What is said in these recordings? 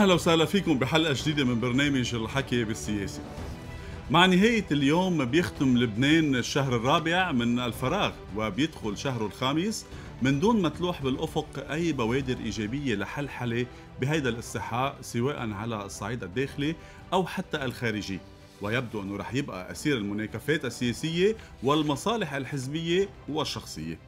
أهلا وسهلا فيكم بحلقة جديدة من برنامج الحكي بالسياسة مع نهاية اليوم بيختم لبنان الشهر الرابع من الفراغ وبيدخل شهره الخامس من دون ما تلوح بالأفق أي بوادر إيجابية لحل حالة بهيدا الاستحقاق سواء على الصعيد الداخلي أو حتى الخارجي ويبدو أنه رح يبقى أسير المناكفات السياسية والمصالح الحزبية والشخصية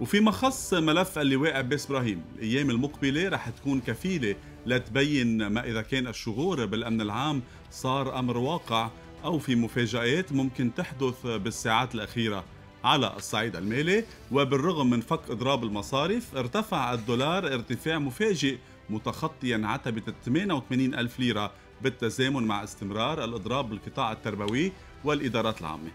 وفي مخص ملف اللواء عباس ابراهيم الايام المقبله رح تكون كفيله لتبين ما اذا كان الشغور بالامن العام صار امر واقع او في مفاجات ممكن تحدث بالساعات الاخيره على الصعيد المالي وبالرغم من فك اضراب المصارف ارتفع الدولار ارتفاع مفاجئ متخطيا عتبة 88 ألف ليرة بالتزامن مع استمرار الإضراب بالقطاع التربوي والإدارات العامة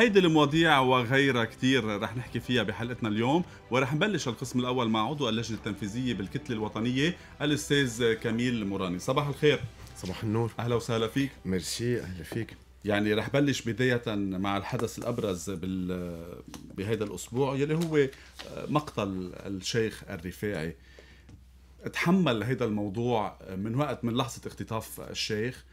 هيدي المواضيع وغيرها كثير رح نحكي فيها بحلقتنا اليوم ورح نبلش القسم الاول مع عضو اللجنه التنفيذيه بالكتله الوطنيه الاستاذ كميل مراني صباح الخير صباح النور اهلا وسهلا فيك ميرسي اهلا فيك يعني رح بلش بداية مع الحدث الأبرز بال... بهذا الأسبوع يلي هو مقتل الشيخ الرفاعي تحمل هذا الموضوع من وقت من لحظة اختطاف الشيخ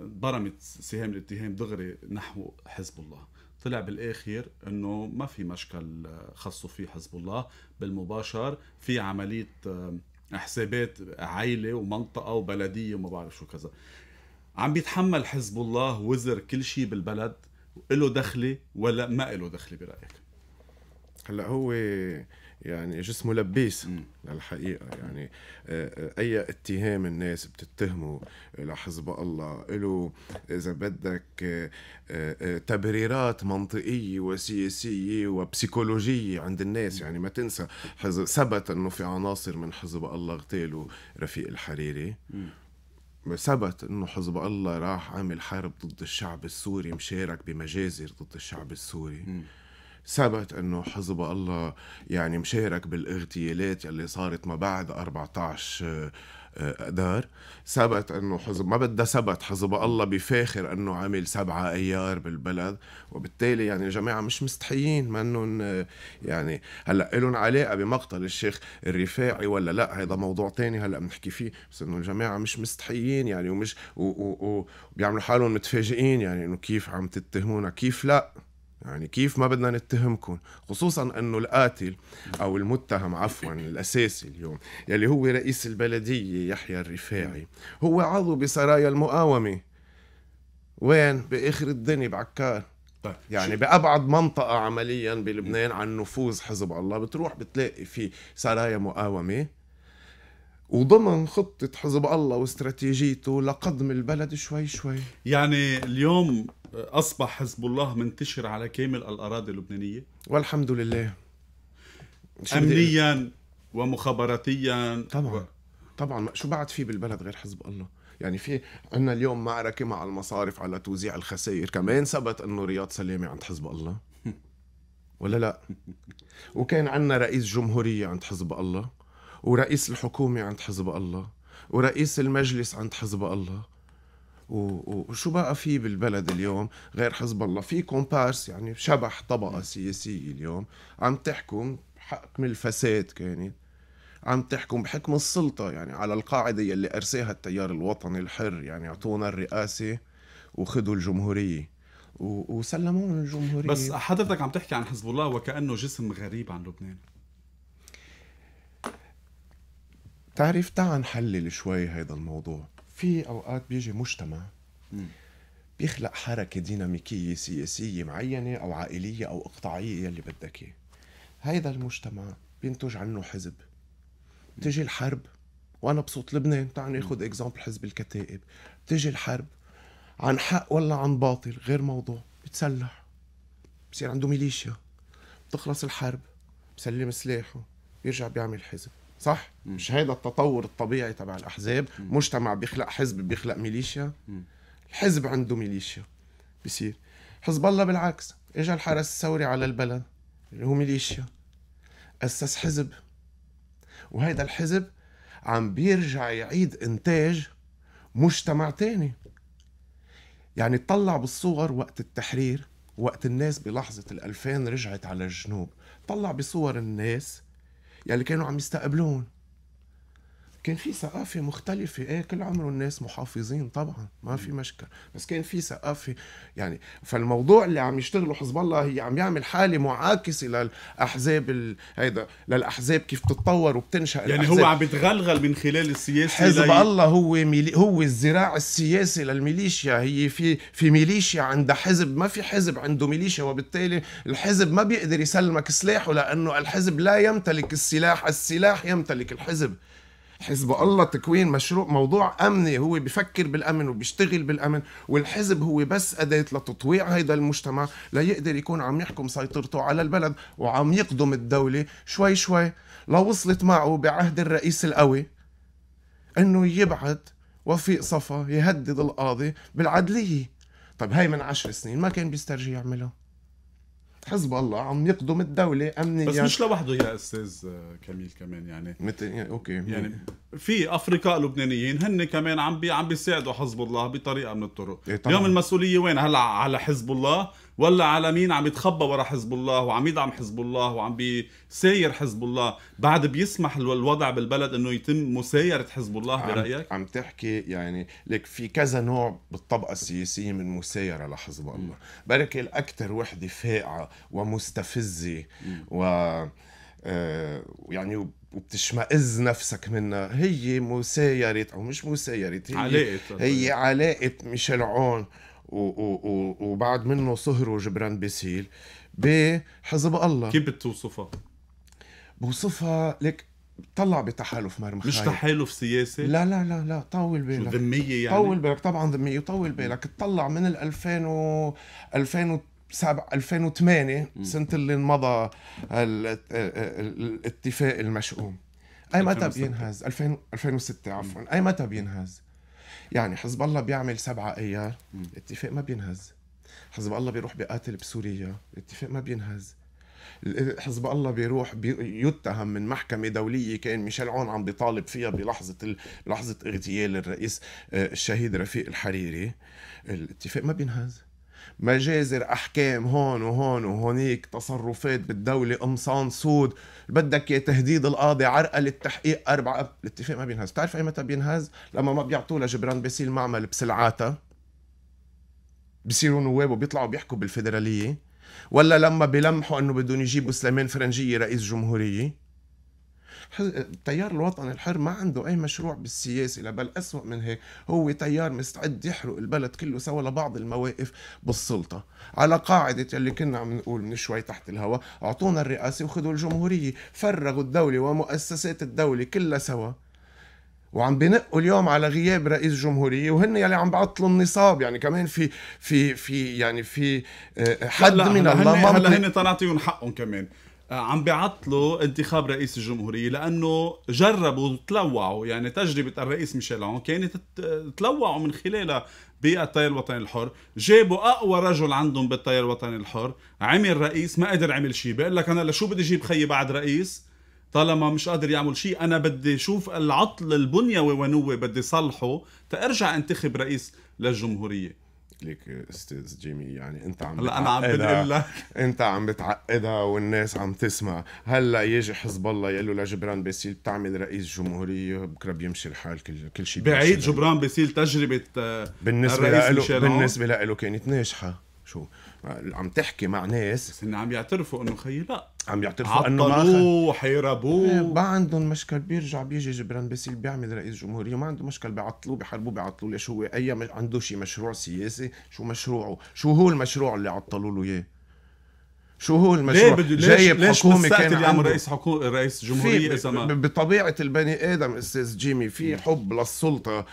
برمت سهام الاتهام دغري نحو حزب الله طلع بالاخر انه ما في مشكل خصوا فيه حزب الله بالمباشر في عمليه آه، حسابات عيله ومنطقه وبلديه وما بعرف شو كذا عم بيتحمل حزب الله وزر كل شيء بالبلد له دخله ولا ما له دخله برايك هلا هو يعني جسمه لبيس للحقيقه يعني آه، آه، اي اتهام الناس بتتهمه لحزب الله له اذا بدك آه، تبريرات منطقيه وسياسيه وبسيكولوجيه عند الناس يعني ما تنسى حزب ثبت انه في عناصر من حزب الله اغتالوا رفيق الحريري ثبت انه حزب الله راح عمل حرب ضد الشعب السوري مشارك بمجازر ضد الشعب السوري م. ثبت انه حزب الله يعني مشارك بالاغتيالات اللي صارت ما بعد 14 اذار ثبت انه حزب ما بدها ثبت حزب الله بفاخر انه عمل سبعة ايار بالبلد وبالتالي يعني الجماعه مش مستحيين انهم آه، يعني هلا لهم علاقه بمقتل الشيخ الرفاعي ولا لا هذا موضوع تاني هلا بنحكي فيه بس انه الجماعه مش مستحيين يعني ومش وبيعملوا حالهم متفاجئين يعني انه كيف عم تتهمونا كيف لا يعني كيف ما بدنا نتهمكم خصوصا انه القاتل او المتهم عفوا الاساسي اليوم يلي هو رئيس البلديه يحيى الرفاعي هو عضو بسرايا المقاومه وين باخر الدنيا بعكار طيب، يعني بأبعد منطقة عمليا بلبنان عن نفوذ حزب الله بتروح بتلاقي في سرايا مقاومة وضمن خطة حزب الله واستراتيجيته لقدم البلد شوي شوي يعني اليوم اصبح حزب الله منتشر على كامل الاراضي اللبنانيه والحمد لله امنيا ومخابراتيا طبعا و... طبعا شو بعد في بالبلد غير حزب الله يعني في عندنا اليوم معركه مع المصارف على توزيع الخسائر كمان ثبت انه رياض سلامه عند حزب الله ولا لا وكان عندنا رئيس جمهوريه عند حزب الله ورئيس الحكومه عند حزب الله ورئيس المجلس عند حزب الله وشو بقى في بالبلد اليوم غير حزب الله في كومبارس يعني شبح طبقة سياسية اليوم عم تحكم حكم الفساد كانت عم تحكم بحكم السلطة يعني على القاعدة يلي أرساها التيار الوطني الحر يعني اعطونا الرئاسة وخذوا الجمهورية وسلمونا الجمهورية بس حضرتك عم تحكي عن حزب الله وكأنه جسم غريب عن لبنان تعرف تعال نحلل شوي هذا الموضوع في اوقات بيجي مجتمع بيخلق حركه ديناميكيه سياسيه معينه او عائليه او اقطاعيه يلي بدك اياه هيدا المجتمع بينتج عنه حزب بتجي الحرب وانا بصوت لبنان تعال ناخذ اكزامبل حزب الكتائب بتجي الحرب عن حق ولا عن باطل غير موضوع بتسلح بصير عنده ميليشيا بتخلص الحرب بسلم سلاحه بيرجع بيعمل حزب صح م. مش هذا التطور الطبيعي تبع الاحزاب م. مجتمع بيخلق حزب بيخلق ميليشيا م. الحزب عنده ميليشيا بصير حزب الله بالعكس اجى الحرس الثوري على البلد اللي هو ميليشيا اسس حزب وهيدا الحزب عم بيرجع يعيد انتاج مجتمع تاني يعني طلع بالصور وقت التحرير وقت الناس بلحظة الألفين رجعت على الجنوب طلع بصور الناس يلي يعني كانوا عم يستقبلون كان في ثقافة مختلفة ايه كل عمره الناس محافظين طبعا ما في مشكل بس كان في ثقافة يعني فالموضوع اللي عم يشتغله حزب الله هي عم يعمل حالة معاكسة للأحزاب ال... هيدا للأحزاب كيف بتتطور وبتنشأ يعني الأحزاب. هو عم بتغلغل من خلال السياسة حزب لي... الله هو ميلي... هو الذراع السياسي للميليشيا هي في في ميليشيا عندها حزب ما في حزب عنده ميليشيا وبالتالي الحزب ما بيقدر يسلمك سلاحه لأنه الحزب لا يمتلك السلاح السلاح يمتلك الحزب حزب الله تكوين مشروع موضوع امني هو بفكر بالامن وبيشتغل بالامن والحزب هو بس اداه لتطويع هيدا المجتمع ليقدر يكون عم يحكم سيطرته على البلد وعم يقدم الدوله شوي شوي لوصلت معه بعهد الرئيس القوي انه يبعت وفيق صفا يهدد القاضي بالعدليه طب هاي من عشر سنين ما كان بيسترجي يعملها حزب الله عم يقدم الدوله امنيا بس مش لوحده يا استاذ آه، كميل كمان يعني مت... يعني، اوكي يعني في افرقاء لبنانيين هن كمان عم بي... عم بيساعدوا حزب الله بطريقه من الطرق إيه المسؤوليه وين هلا على حزب الله ولا على مين عم يتخبى ورا حزب الله وعم يدعم حزب الله وعم بيساير حزب الله بعد بيسمح الوضع بالبلد انه يتم مسايره حزب الله برايك عم تحكي يعني لك في كذا نوع بالطبقه السياسيه من مسايره لحزب الله بركة الاكثر وحده فاقعه ومستفزه و آه، يعني وبتشمئز نفسك منها هي مسايرة أو مش مسايرة هي علاقة هي علاقة ميشيل عون وبعد منه صهره جبران بيسيل بحزب الله كيف بتوصفها؟ بوصفها لك طلع بتحالف مرمخايل مش تحالف سياسي؟ لا لا لا لا طول بالك شو ذمية يعني؟ طول بالك طبعا ذمية وطول بالك تطلع من ال 2000 و 2007 2008 سنة اللي انمضى الاتفاق المشؤوم اي متى بينهز 2000 2006 عفوا اي متى بينهز يعني حزب الله بيعمل سبعة ايار الاتفاق ما بينهز حزب الله بيروح بيقاتل بسوريا الاتفاق ما بينهز حزب الله بيروح بيتهم يتهم من محكمه دوليه كان ميشيل عون عم بيطالب فيها بلحظه لحظه اغتيال الرئيس آه، الشهيد رفيق الحريري الاتفاق ما بينهز مجازر احكام هون وهون وهونيك تصرفات بالدوله قمصان سود بدك يا تهديد القاضي عرقل التحقيق أربعة الاتفاق ما بينهز بتعرف ايمتى بينهز لما ما بيعطوه لجبران باسيل معمل بسلعاته بصيروا نواب وبيطلعوا بيحكوا بالفيدراليه ولا لما بلمحوا انه بدهم يجيبوا سليمان فرنجيه رئيس جمهوريه التيار الوطني الحر ما عنده أي مشروع بالسياسة لا بل أسوأ من هيك هو تيار مستعد يحرق البلد كله سوى لبعض المواقف بالسلطة على قاعدة اللي كنا عم نقول من شوي تحت الهواء أعطونا الرئاسة وخذوا الجمهورية فرغوا الدولة ومؤسسات الدولة كلها سوا وعم بنقوا اليوم على غياب رئيس جمهورية وهن يلي عم بعطلوا النصاب يعني كمان في في في يعني في آه، حد لا لا من الله هلا هن تنعطيهم حقهم كمان عم بيعطلوا انتخاب رئيس الجمهورية لأنه جربوا تلوعوا يعني تجربة الرئيس ميشيل عون كانت تلوعوا من خلالها بالتيار الوطني الحر جابوا أقوى رجل عندهم بالتيار الوطني الحر عمل رئيس ما قدر عمل شيء بقول لك أنا لشو بدي أجيب خيي بعد رئيس طالما مش قادر يعمل شيء انا بدي أشوف العطل البنيوي وين بدي صلحه تارجع انتخب رئيس للجمهوريه ليك استاذ جيمي يعني انت عم هلا انا عم بنقول لك انت عم بتعقدها والناس عم تسمع هلا يجي حزب الله يقول له لجبران باسيل بتعمل رئيس جمهوريه بكره بيمشي الحال كل كل شيء بعيد جبران باسيل تجربه آه، بالنسبه له بالنسبه له كانت ناجحه شو عم تحكي مع ناس بس إن عم يعترفوا انه خيي لا عم يعترفوا انه ما عطلوه حيربوه إيه، ما عندهم مشكل بيرجع بيجي جبران باسيل بيعمل رئيس جمهوريه ما عنده مشكل بيعطلوه بيحاربوه بيعطلوه ليش هو اي مش... عنده شي مشروع سياسي شو مشروعه شو هو المشروع اللي عطلوا له اياه شو هو المشروع ليه ليش جايب ليش حكومه كان عنده رئيس حكومه رئيس جمهوريه اذا ما بطبيعه البني ادم استاذ جيمي في حب للسلطه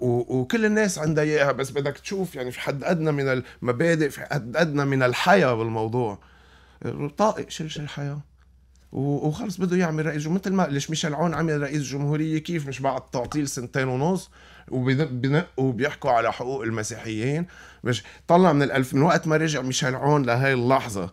وكل الناس عندها اياها بس بدك تشوف يعني في حد ادنى من المبادئ في حد ادنى من الحياه بالموضوع طائق شرشر الحياه وخلص بده يعمل رئيس جمهوريه مثل ما ليش ميشيل عون عمل رئيس جمهوريه كيف مش بعد تعطيل سنتين ونص وبنقوا وبيحكوا على حقوق المسيحيين مش طلع من الألف من وقت ما رجع ميشيل عون لهي اللحظه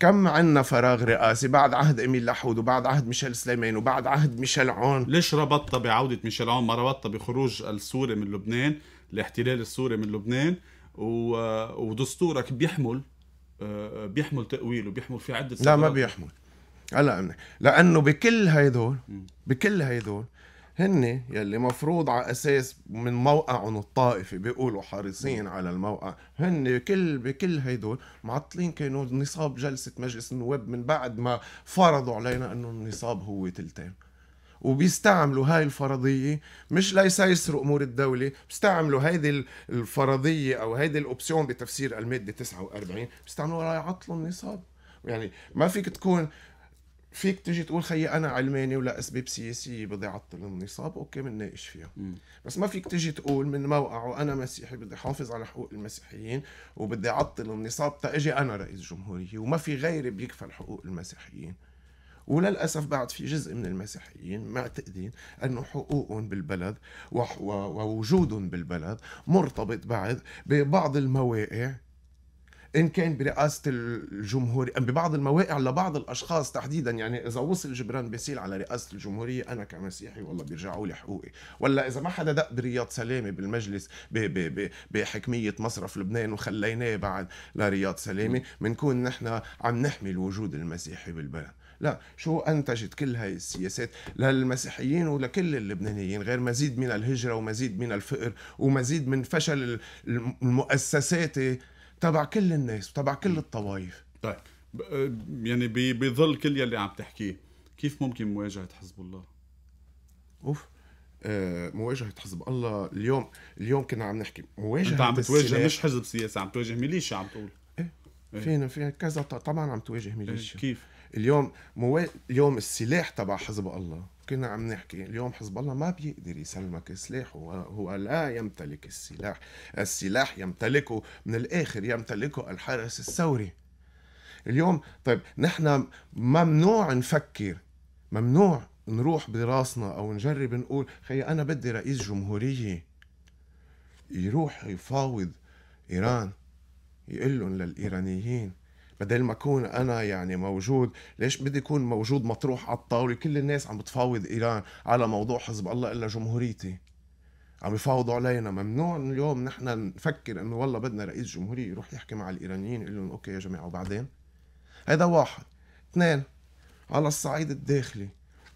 كم عنا فراغ رئاسي بعد عهد اميل لحود وبعد عهد ميشيل سليمان وبعد عهد ميشيل عون ليش ربطت بعوده ميشيل عون ما ربطت بخروج السوري من لبنان الاحتلال السوري من لبنان ودستورك بيحمل آه، بيحمل تأويل وبيحمل في عدة لا ما بيحمل هلا لأنه بكل هيدول بكل هيدول هن يلي مفروض على اساس من موقعهم الطائفي بيقولوا حريصين على الموقع هن كل بكل هيدول معطلين كانوا نصاب جلسه مجلس النواب من بعد ما فرضوا علينا انه النصاب هو تلتين وبيستعملوا هاي الفرضية مش ليسيسروا أمور الدولة بيستعملوا هيدي الفرضية أو هيدي الأوبسيون بتفسير المادة 49 بيستعملوها ليعطلوا النصاب يعني ما فيك تكون فيك تجي تقول خيي انا علماني ولاسباب سياسيه بدي اعطل النصاب اوكي بنناقش فيها م. بس ما فيك تجي تقول من موقعه انا مسيحي بدي حافظ على حقوق المسيحيين وبدي اعطل النصاب تأجي انا رئيس جمهوريه وما في غيري بيكفل حقوق المسيحيين وللاسف بعد في جزء من المسيحيين معتقدين انه حقوقهم بالبلد ووجودهم بالبلد مرتبط بعد ببعض المواقع ان كان برئاسه الجمهوريه يعني ببعض المواقع لبعض الاشخاص تحديدا يعني اذا وصل جبران باسيل على رئاسه الجمهوريه انا كمسيحي والله بيرجعوا لي حقوقي ولا اذا ما حدا دق برياض سلامه بالمجلس بحكميه مصرف لبنان وخليناه بعد لرياض سلامه بنكون نحن عم نحمي الوجود المسيحي بالبلد لا شو انتجت كل هاي السياسات للمسيحيين ولكل اللبنانيين غير مزيد من الهجره ومزيد من الفقر ومزيد من فشل المؤسسات تبع كل الناس وتبع كل الطوائف طيب آه، يعني بظل كل يلي عم تحكيه كيف ممكن مواجهه حزب الله اوف آه مواجهه حزب الله اليوم اليوم كنا عم نحكي مواجهه انت عم بتواجه مش حزب سياسي عم تواجه ميليشيا عم تقول ايه, إيه؟ فينا في كذا طبعا عم تواجه إيه، ميليشيا إيه؟ كيف اليوم مو... اليوم السلاح تبع حزب الله كنا عم نحكي اليوم حزب الله ما بيقدر يسلمك سلاحه هو لا يمتلك السلاح السلاح يمتلكه من الآخر يمتلكه الحرس الثوري اليوم طيب نحن ممنوع نفكر ممنوع نروح براسنا او نجرب نقول خي انا بدي رئيس جمهوريه يروح يفاوض ايران يقول لهم للايرانيين بدل ما اكون انا يعني موجود ليش بدي اكون موجود مطروح على الطاوله كل الناس عم بتفاوض ايران على موضوع حزب الله الا جمهوريتي عم يفاوضوا علينا ممنوع اليوم نحن نفكر انه والله بدنا رئيس جمهوريه يروح يحكي مع الايرانيين يقول لهم اوكي يا جماعه وبعدين هذا واحد اثنين على الصعيد الداخلي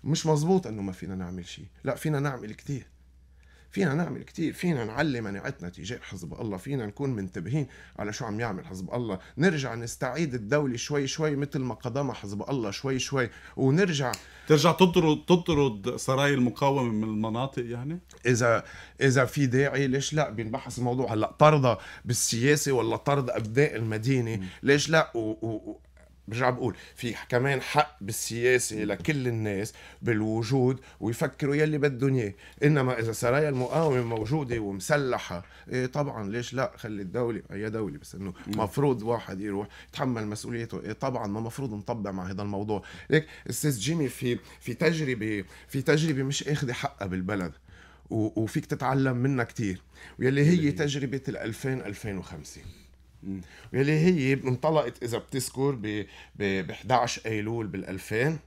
مش مزبوط انه ما فينا نعمل شيء لا فينا نعمل كثير فينا نعمل كتير فينا نعلي مناعتنا تجاه حزب الله فينا نكون منتبهين على شو عم يعمل حزب الله نرجع نستعيد الدولة شوي شوي مثل ما قدمها حزب الله شوي شوي ونرجع ترجع تطرد تطرد سرايا المقاومة من المناطق يعني إذا إذا في داعي ليش لا بينبحث الموضوع هلا طردها بالسياسة ولا طرد أبناء المدينة ليش لا و... و... برجع بقول في كمان حق بالسياسه لكل الناس بالوجود ويفكروا يلي بدهم اياه، انما اذا سرايا المقاومه موجوده ومسلحه إيه طبعا ليش لا خلي الدوله اي دوله بس انه مفروض واحد يروح يتحمل مسؤوليته، إيه طبعا ما مفروض نطبع مع هذا الموضوع، ليك استاذ جيمي في في تجربه في تجربه مش اخذه حقها بالبلد وفيك تتعلم منها كثير واللي هي تجربه ال 2000 2005 يلي هي انطلقت اذا بتذكر ب 11 ايلول بال 2000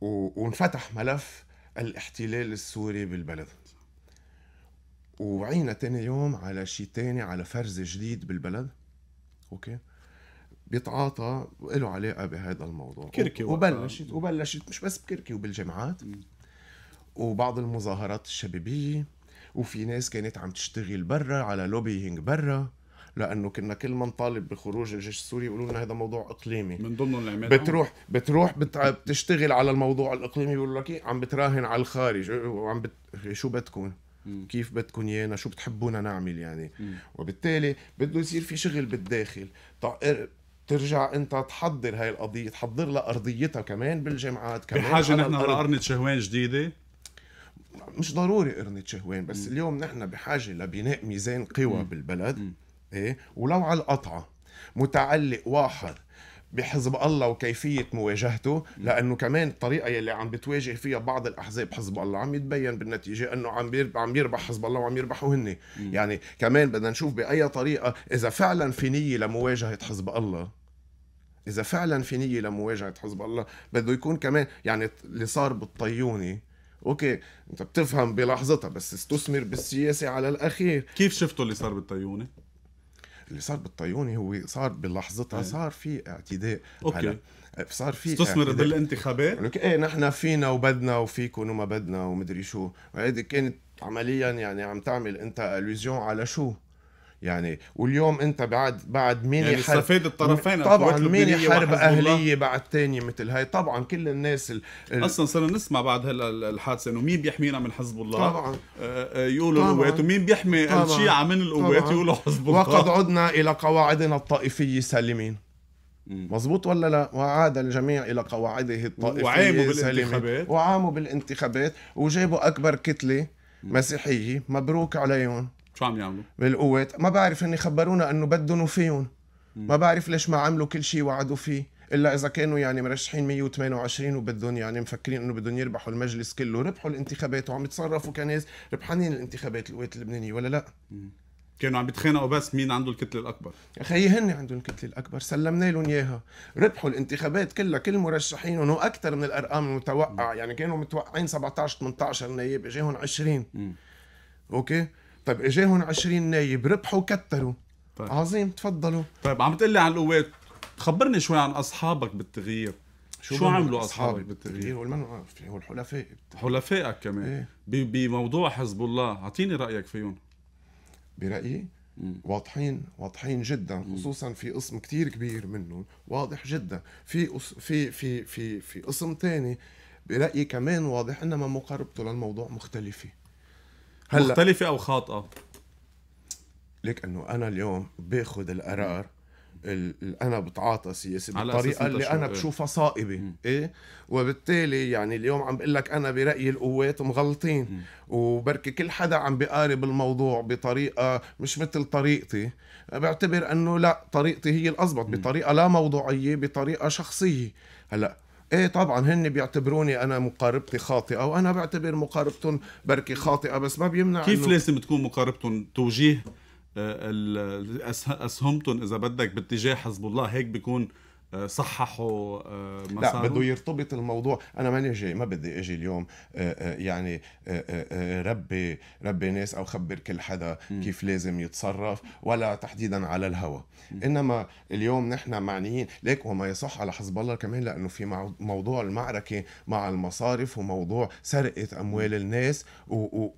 وانفتح ملف الاحتلال السوري بالبلد وعينا تاني يوم على شيء تاني على فرز جديد بالبلد اوكي بيتعاطى وله علاقه بهذا الموضوع كركي وبلشت وبلشت مش بس بكركي وبالجامعات وبعض المظاهرات الشبابيه وفي ناس كانت عم تشتغل برا على لوبينج برا لانه كنا كل ما نطالب بخروج الجيش السوري يقولوا لنا هذا موضوع اقليمي من ضمنهم العمال بتروح بتروح بتشتغل على الموضوع الاقليمي بيقولوا لك إيه؟ عم بتراهن على الخارج وعم بت... شو بدكم كيف بدكم ايانا شو بتحبونا نعمل يعني مم. وبالتالي بده يصير في شغل بالداخل طع... طيب، ترجع انت تحضر هاي القضيه تحضر لها ارضيتها كمان بالجامعات كمان بحاجه نحن لقرنه شهوان جديده مش ضروري قرنة شهوان بس م. اليوم نحن بحاجة لبناء ميزان قوى م. بالبلد م. ايه ولو على القطعة متعلق واحد بحزب الله وكيفية مواجهته لأنه كمان الطريقة يلي عم بتواجه فيها بعض الأحزاب حزب الله عم يتبين بالنتيجة أنه عم عم يربح حزب الله وعم يربحوا هن يعني كمان بدنا نشوف بأي طريقة إذا فعلا في نية لمواجهة حزب الله إذا فعلا في نية لمواجهة حزب الله بده يكون كمان يعني اللي صار بالطيوني اوكي انت بتفهم بلحظتها بس استثمر بالسياسه على الاخير كيف شفتوا اللي صار بالطيونه اللي صار بالطيونه هو صار بلحظتها ايه. صار في اعتداء أوكي. على صار في استثمر بالانتخابات يعني ايه نحن فينا وبدنا وفيكم وما بدنا ومدري شو هيدي كانت عمليا يعني عم تعمل انت الوزيون على شو يعني واليوم انت بعد بعد مين يعني حرب استفاد الطرفين طبعا مين حرب اهليه بعد تانية مثل هاي طبعا كل الناس ال... ال... اصلا صرنا نسمع بعد هلا الحادثه انه مين بيحمينا من حزب الله طبعا آه، آه، يقولوا القوات ومين بيحمي الشيعة من القوات يقولوا حزب الله وقد عدنا الى قواعدنا الطائفيه سالمين مظبوط ولا لا وعاد الجميع الى قواعده الطائفيه وعاموا بالانتخابات وعاموا بالانتخابات وجابوا اكبر كتله مسيحيه مبروك عليهم شو عم يعملوا؟ بالقوات ما بعرف هن خبرونا انه بدهم وفيهم ما بعرف ليش ما عملوا كل شيء وعدوا فيه الا اذا كانوا يعني مرشحين 128 وبدهم يعني مفكرين انه بدهم يربحوا المجلس كله ربحوا الانتخابات وعم يتصرفوا كناس ربحانين الانتخابات القوات اللبنانيه ولا لا مم. كانوا عم بيتخانقوا بس مين عنده الكتله الاكبر خيي هن عندهم الكتله الاكبر سلمنا لهم اياها ربحوا الانتخابات كلها كل مرشحينهم واكثر من الارقام المتوقعه يعني كانوا متوقعين 17 18 نائب اجاهم 20 مم. اوكي طيب اجاهم 20 نايب ربحوا كتروا طيب. عظيم تفضلوا طيب عم تقلي عن القوات خبرني شوي عن اصحابك بالتغيير شو, شو عملوا اصحابك بالتغيير والمن هو الحلفاء حلفائك كمان ايه؟ بموضوع حزب الله اعطيني رايك فيهم برايي واضحين واضحين جدا خصوصا في قسم كتير كبير منهم واضح جدا في في في في في قسم ثاني برايي كمان واضح انما مقاربته للموضوع مختلفه هلا مختلفه او خاطئه لك انه انا اليوم باخذ القرار انا بتعاطى سياسي بالطريقه اللي انا إيه. بشوفها صائبه ايه وبالتالي يعني اليوم عم بقول لك انا برايي القوات مغلطين وبركي كل حدا عم بقارب الموضوع بطريقه مش مثل طريقتي بعتبر انه لا طريقتي هي الاضبط بطريقه لا موضوعيه بطريقه شخصيه هلا ايه طبعا هن بيعتبروني انا مقاربتي خاطئه وانا بعتبر مقاربتهم بركي خاطئه بس ما بيمنع كيف إنه... لازم تكون مقاربتهم توجيه آه، اسهمتهم اذا بدك باتجاه حزب الله هيك بيكون صححوا آه، لا بده يرتبط الموضوع انا ماني جاي ما بدي اجي اليوم آه، آه، يعني ربي ربي ناس او خبر كل حدا كيف لازم يتصرف ولا تحديدا على الهوى انما اليوم نحن معنيين ليك وما يصح على حزب الله كمان لانه في موضوع المعركه مع المصارف وموضوع سرقه اموال الناس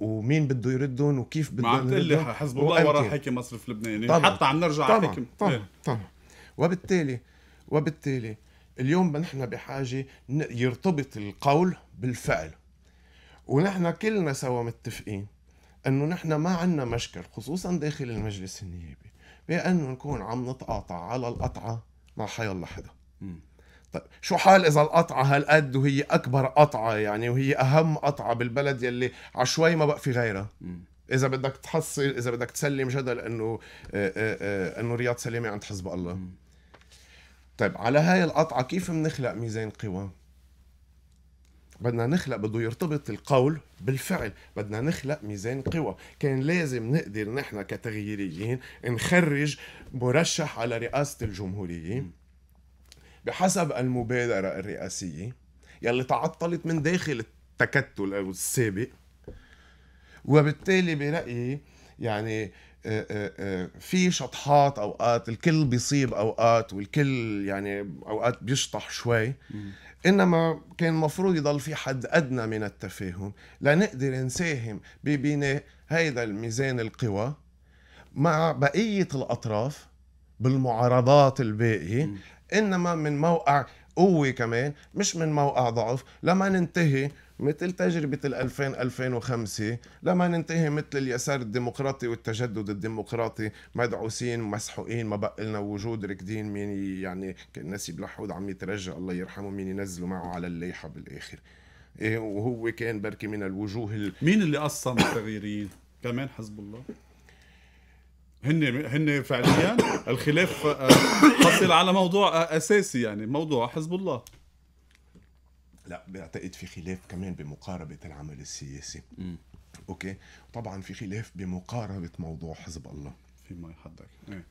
ومين بده يردهم وكيف بده عم تقول لي حزب الله وراء حكي مصرف لبناني طبعًا. حتى عم نرجع طبعا طبعا, طبعا. إيه. وبالتالي وبالتالي اليوم نحن بحاجة يرتبط القول بالفعل ونحن كلنا سوا متفقين انه نحن ما عندنا مشكل خصوصا داخل المجلس النيابي بانه نكون عم نتقاطع على القطعه مع حي الله حدا طيب شو حال اذا القطعه هالقد وهي اكبر قطعه يعني وهي اهم قطعه بالبلد يلي عشوي ما بقى في غيرها اذا بدك تحصل اذا بدك تسلم جدل انه آه، آه، آه، انه رياض سلامه عند حزب الله طيب على هاي القطعة كيف بنخلق ميزان قوى؟ بدنا نخلق بده يرتبط القول بالفعل بدنا نخلق ميزان قوى كان لازم نقدر نحن كتغييريين نخرج مرشح على رئاسة الجمهورية بحسب المبادرة الرئاسية يلي تعطلت من داخل التكتل أو السابق وبالتالي برأيي يعني آه، آه، آه، في شطحات اوقات الكل بيصيب اوقات والكل يعني اوقات بيشطح شوي انما كان المفروض يضل في حد ادنى من التفاهم لنقدر نساهم ببناء هيدا الميزان القوى مع بقيه الاطراف بالمعارضات الباقيه انما من موقع قوه كمان مش من موقع ضعف لما ننتهي مثل تجربة ال 2000 2005 لما ننتهي مثل اليسار الديمقراطي والتجدد الديمقراطي مدعوسين مسحوقين ما بقى لنا وجود ركدين مين يعني كان نسيب لحود عم يترجى الله يرحمه مين ينزلوا معه على الليحة بالآخر إيه وهو كان بركي من الوجوه ال... مين اللي قسم التغييريين؟ كمان حزب الله؟ هن هن فعليا الخلاف حصل آه، على موضوع آه، اساسي يعني موضوع حزب الله لا بعتقد في خلاف كمان بمقاربه العمل السياسي م. اوكي طبعا في خلاف بمقاربه موضوع حزب الله فيما يحضر ايه.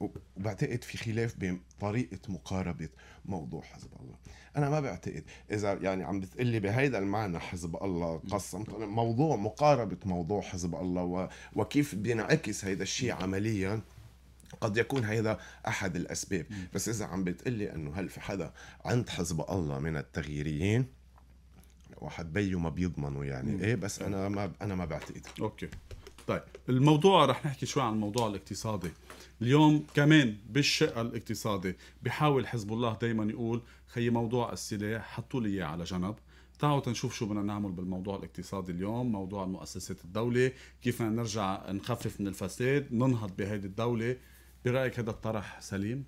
وبعتقد في خلاف بطريقة مقاربة موضوع حزب الله أنا ما بعتقد إذا يعني عم بتقلي بهيدا المعنى حزب الله قسمت موضوع مقاربة موضوع حزب الله وكيف بينعكس هيدا الشيء عملياً قد يكون هذا احد الاسباب بس اذا عم بتقلي انه هل في حدا عند حزب الله من التغييريين واحد بيو ما بيضمنوا يعني مم. ايه بس انا ما انا ما بعتقد اوكي طيب الموضوع رح نحكي شوي عن الموضوع الاقتصادي اليوم كمان بالشق الاقتصادي بحاول حزب الله دائما يقول خي موضوع السلاح حطوا لي اياه على جنب تعالوا تنشوف شو بدنا نعمل بالموضوع الاقتصادي اليوم موضوع مؤسسات الدولة كيف نرجع نخفف من الفساد ننهض بهيدي الدولة برايك هذا الطرح سليم؟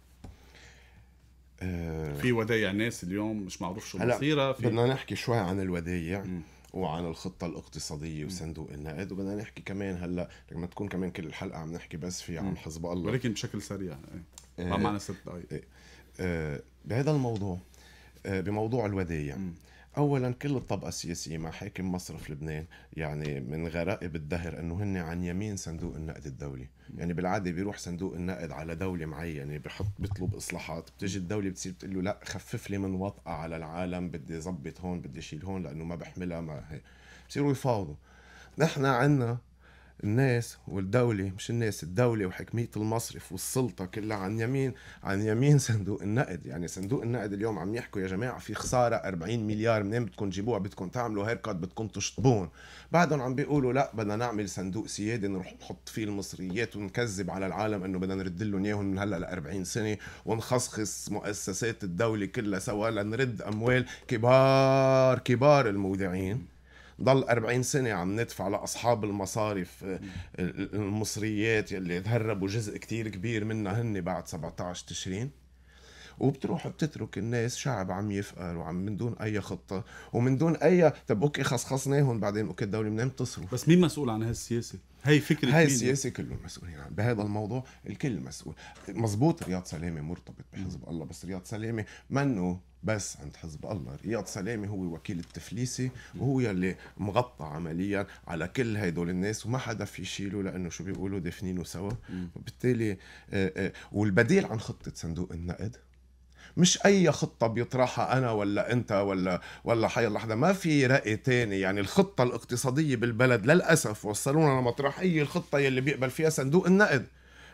آه. في ودايع ناس اليوم مش معروف شو مصيرها في بدنا نحكي شوي عن الودايع وعن الخطة الاقتصادية وصندوق النقد وبدنا نحكي كمان هلا لما تكون كمان كل الحلقة عم نحكي بس في عن حزب الله ولكن بشكل سريع إيه. آه. ما معنا ست دقائق آه. بهذا الموضوع آه بموضوع الودايع اولا كل الطبقه السياسيه مع حاكم مصرف لبنان يعني من غرائب الدهر انه هن عن يمين صندوق النقد الدولي يعني بالعاده بيروح صندوق النقد على دوله معينه يعني بحط بيطلب اصلاحات بتجي الدوله بتصير بتقول له لا خفف لي من وطأة على العالم بدي ظبط هون بدي شيل هون لانه ما بحملها ما هي بصيروا يفاوضوا نحن عنا الناس والدولة مش الناس الدولة وحكمية المصرف والسلطة كلها عن يمين عن يمين صندوق النقد يعني صندوق النقد اليوم عم يحكوا يا جماعة في خسارة 40 مليار منين بدكم تجيبوها بدكم تعملوا هيركات بدكم تشطبون بعدهم عم بيقولوا لا بدنا نعمل صندوق سيادة نروح نحط فيه المصريات ونكذب على العالم انه بدنا نرد لهم اياهم من هلا ل 40 سنة ونخصخص مؤسسات الدولة كلها سوا لنرد اموال كبار كبار المودعين ضل 40 سنه عم ندفع لاصحاب المصارف آه، المصريات يلي تهربوا جزء كتير كبير منها هن بعد 17 تشرين وبتروح بتترك الناس شعب عم يفقر وعم من دون اي خطه ومن دون اي طب اوكي خصخصناهم بعدين اوكي الدوله منين بتصرف بس مين مسؤول عن هالسياسه؟ هي فكره هاي السياسه كله مسؤولين عنها بهذا الموضوع الكل مسؤول مزبوط رياض سلامه مرتبط بحزب الله بس رياض سلامه منه بس عند حزب الله رياض سلامه هو وكيل التفليسي وهو يلي مغطى عمليا على كل هدول الناس وما حدا في يشيله لانه شو بيقولوا دافنينه سوا وبالتالي آه، آه، والبديل عن خطه صندوق النقد مش اي خطه بيطرحها انا ولا انت ولا ولا حي اللحظه ما في راي تاني يعني الخطه الاقتصاديه بالبلد للاسف وصلونا لمطرحيه الخطه يلي بيقبل فيها صندوق النقد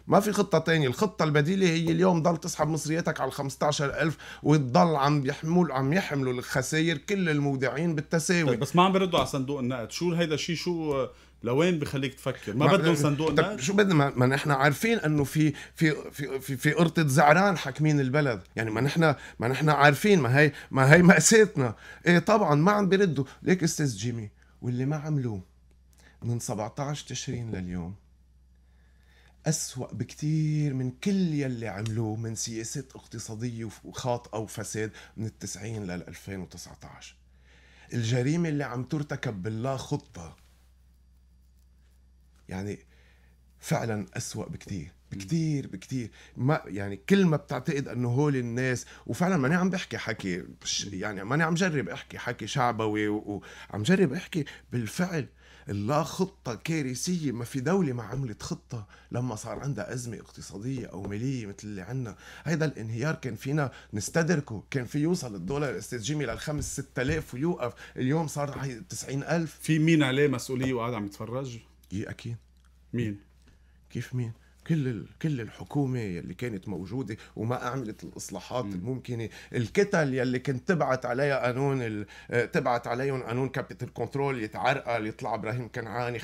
ما في خطة تانية الخطة البديلة هي اليوم ضل تسحب مصرياتك على الخمستاشر ألف وتضل عم يحمل عم يحملوا الخسائر كل المودعين بالتساوي طيب، بس ما عم بيردوا على صندوق النقد شو هيدا الشيء شو لوين بخليك تفكر ما, بدهم صندوق نقد شو بدنا ما, ما نحن عارفين انه في في في في, في قرطه زعران حاكمين البلد يعني ما نحن ما نحن عارفين ما هي ما هي ماساتنا ايه طبعا ما عم بيردوا ليك استاذ جيمي واللي ما عملوه من 17 تشرين لليوم أسوأ بكتير من كل يلي عملوه من سياسات اقتصادية وخاطئة وفساد من التسعين لل 2019 الجريمة اللي عم ترتكب باللا خطة يعني فعلا أسوأ بكتير بكتير بكتير ما يعني كل ما بتعتقد انه هول الناس وفعلا ماني عم بحكي حكي يعني ماني عم جرب احكي حكي شعبوي وعم جرب احكي بالفعل لا خطة كارثية ما في دولة ما عملت خطة لما صار عندها أزمة اقتصادية أو مالية مثل اللي عندنا هيدا الانهيار كان فينا نستدركه كان في يوصل الدولار استاذ جيمي لل 5 6000 ويوقف اليوم صار 90 ألف في مين عليه مسؤولية وقاعد عم يتفرج؟ اي اكيد مين كيف مين كل كل الحكومه يلي كانت موجوده وما عملت الاصلاحات م. الممكنه الكتل يلي كنت تبعت عليها قانون آه، تبعت عليهم قانون كابيتال كنترول يتعرقل يطلع ابراهيم كنعان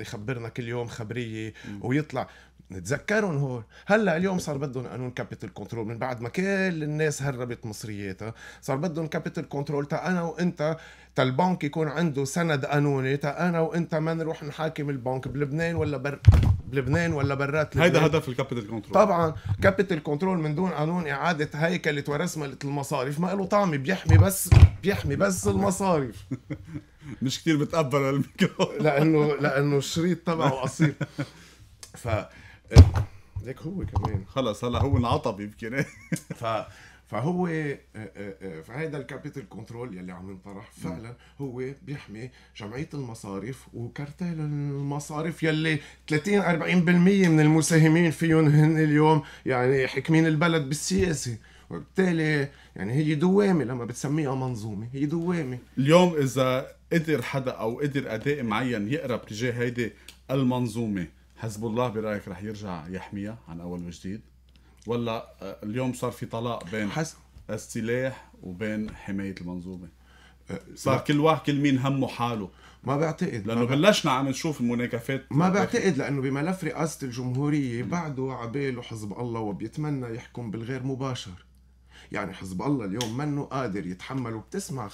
يخبرنا كل يوم خبريه م. ويطلع نتذكرهم هول هلا اليوم صار بدهم قانون كابيتال كنترول من بعد ما كل الناس هربت مصرياتها صار بدهم كابيتال كنترول تا انا وانت تا البنك يكون عنده سند قانوني تا انا وانت ما نروح نحاكم البنك بلبنان ولا بر... بلبنان ولا برات لبنان هيدا هدف الكابيتال كنترول طبعا كابيتال كنترول من دون قانون اعاده هيكله ورسمله المصارف ما له طعم بيحمي بس بيحمي بس المصارف مش كتير بتقبل الميكرو لانه لانه الشريط تبعه قصير ف إيه. ليك هو كمان خلص هلا هو انعطب يمكن ف فهو إيه، إيه، فهذا الكابيتال كنترول يلي عم ينطرح فعلا هو بيحمي جمعيه المصارف وكرتال المصارف يلي 30 40% من المساهمين فيهم هن اليوم يعني حكمين البلد بالسياسه وبالتالي يعني هي دوامه لما بتسميها منظومه هي دوامه اليوم اذا قدر حدا او قدر اداء معين يقرب تجاه هيدي المنظومه حزب الله برايك رح يرجع يحميها عن اول وجديد ولا آه، اليوم صار في طلاق بين حسب السلاح وبين حمايه المنظومه آه، صار كل واحد كل مين همه حاله ما بعتقد لانه ما بلشنا عم نشوف المناكفات ما بعتقد لانه بملف رئاسه الجمهوريه بعده عباله حزب الله وبيتمنى يحكم بالغير مباشر يعني حزب الله اليوم منه قادر يتحمل وبتسمع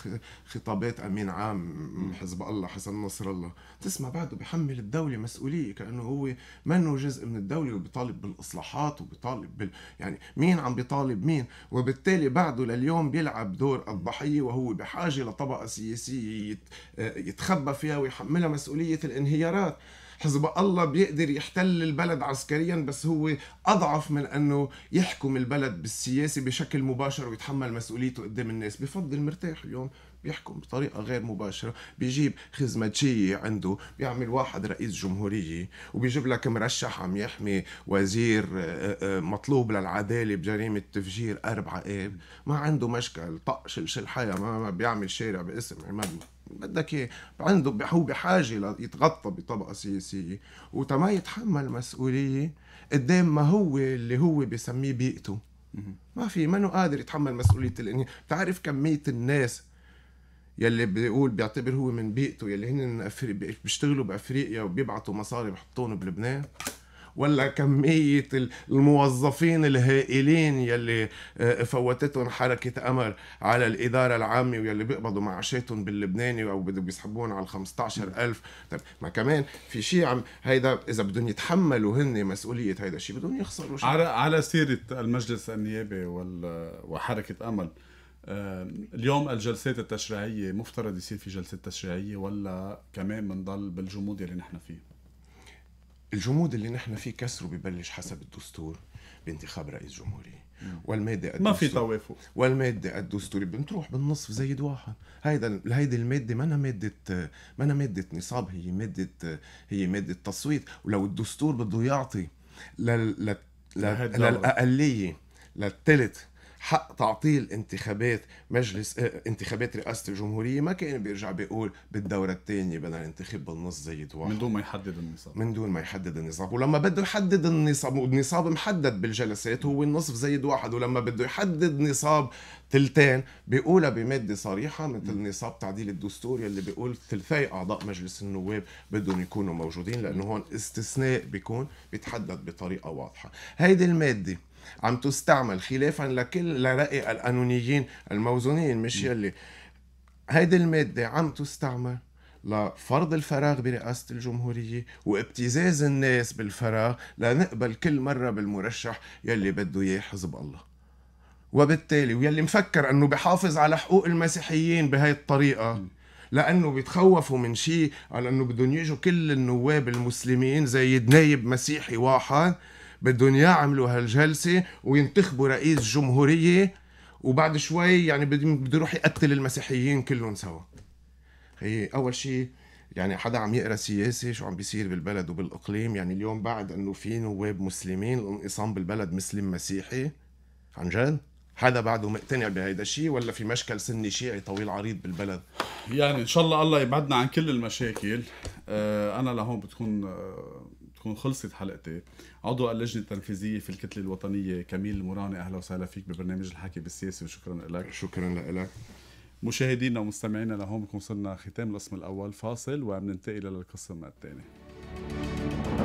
خطابات امين عام حزب الله حسن نصر الله بتسمع بعده بحمل الدوله مسؤوليه كانه هو منه جزء من الدوله وبيطالب بالاصلاحات وبيطالب بال... يعني مين عم بيطالب مين وبالتالي بعده لليوم بيلعب دور الضحيه وهو بحاجه لطبقه سياسيه آه، يتخبى فيها ويحملها مسؤوليه الانهيارات حزب الله بيقدر يحتل البلد عسكريا بس هو اضعف من انه يحكم البلد بالسياسه بشكل مباشر ويتحمل مسؤوليته قدام الناس بفضل مرتاح اليوم بيحكم بطريقة غير مباشرة بيجيب خزمتشية عنده بيعمل واحد رئيس جمهورية وبيجيب لك مرشح عم يحمي وزير آه، آه، آه، مطلوب للعدالة بجريمة تفجير أربعة آب ما عنده مشكل طقش الحياة ما بيعمل شارع باسم عماد بدك ايه عنده هو بحاجه يتغطى بطبقه سياسيه وتما يتحمل مسؤوليه قدام ما هو اللي هو بسميه بيئته ما في منو قادر يتحمل مسؤوليه الانهيار بتعرف كميه الناس يلي بيقول بيعتبر هو من بيئته يلي هن بيشتغلوا بافريقيا وبيبعتوا مصاري بحطوهم بلبنان ولا كمية الموظفين الهائلين يلي آه، فوتتهم حركة أمل على الإدارة العامة ويلي بيقبضوا معاشاتهم باللبناني أو بيسحبوهم على 15000 طيب ما كمان في شيء عم هيدا إذا بدهم يتحملوا هن مسؤولية هيدا الشيء بدهم يخسروا شيء على على سيرة المجلس النيابي وال... وحركة أمل آه، اليوم الجلسات التشريعية مفترض يصير في جلسة تشريعية ولا كمان بنضل بالجمود اللي نحن فيه؟ الجمود اللي نحن فيه كسره ببلش حسب الدستور بانتخاب رئيس جمهورية والمادة الدستور. ما في توافق والمادة الدستورية بتروح بالنصف زيد واحد هيدا هيدي المادة ما أنا مادة ما أنا مادة نصاب هي مادة هي مادة تصويت ولو الدستور بده يعطي لل... لل... لل... للأقلية للثلث حق تعطيل انتخابات مجلس آه، انتخابات رئاسه الجمهوريه ما كان بيرجع بيقول بالدوره الثانيه بدنا ننتخب بالنص زيد واحد من دون ما يحدد النصاب من دون ما يحدد النصاب ولما بده يحدد النصاب والنصاب محدد بالجلسات هو النصف زيد واحد ولما بده يحدد نصاب ثلثين بيقولها بماده صريحه مثل نصاب تعديل الدستور يلي بيقول ثلثي اعضاء مجلس النواب بدهم يكونوا موجودين لانه هون استثناء بيكون بيتحدد بطريقه واضحه هيدي الماده عم تستعمل خلافا لكل لرأي القانونيين الموزونين مش يلي هيدي المادة عم تستعمل لفرض الفراغ برئاسة الجمهورية وابتزاز الناس بالفراغ لنقبل كل مرة بالمرشح يلي بده إياه حزب الله وبالتالي ويلي مفكر أنه بحافظ على حقوق المسيحيين بهاي الطريقة لانه بيتخوفوا من شيء على انه بدهم يجوا كل النواب المسلمين زي نايب مسيحي واحد بدهم يعملوا هالجلسه وينتخبوا رئيس جمهوريه وبعد شوي يعني بده يروح يقتل المسيحيين كلهم سوا هي اول شيء يعني حدا عم يقرا سياسه شو عم بيصير بالبلد وبالاقليم يعني اليوم بعد انه في نواب مسلمين الانقسام بالبلد مسلم مسيحي عن جد حدا بعده مقتنع بهيدا الشيء ولا في مشكل سني شيعي طويل عريض بالبلد يعني ان شاء الله الله يبعدنا عن كل المشاكل آه، انا لهون بتكون آه، تكون خلصت حلقتي عضو اللجنه التنفيذيه في الكتله الوطنيه كميل موراني اهلا وسهلا فيك ببرنامج الحكي بالسياسه وشكرا لك شكرا لك مشاهدينا ومستمعينا لهون بكون وصلنا ختام القسم الاول فاصل وبننتقل للقسم الثاني